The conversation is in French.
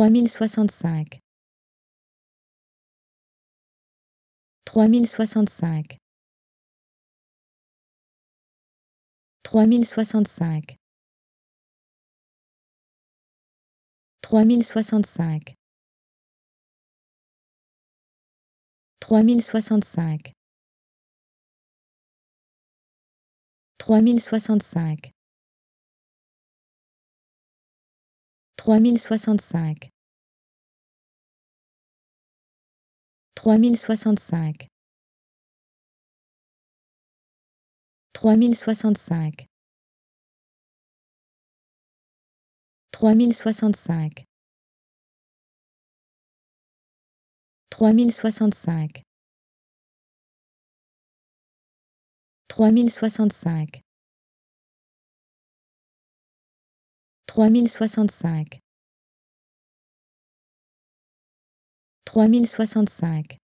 3065 3065 3065 3065 3065 3065 3065 3065 3065 3065 3065 3065 trois mille soixante-cinq trois mille soixante-cinq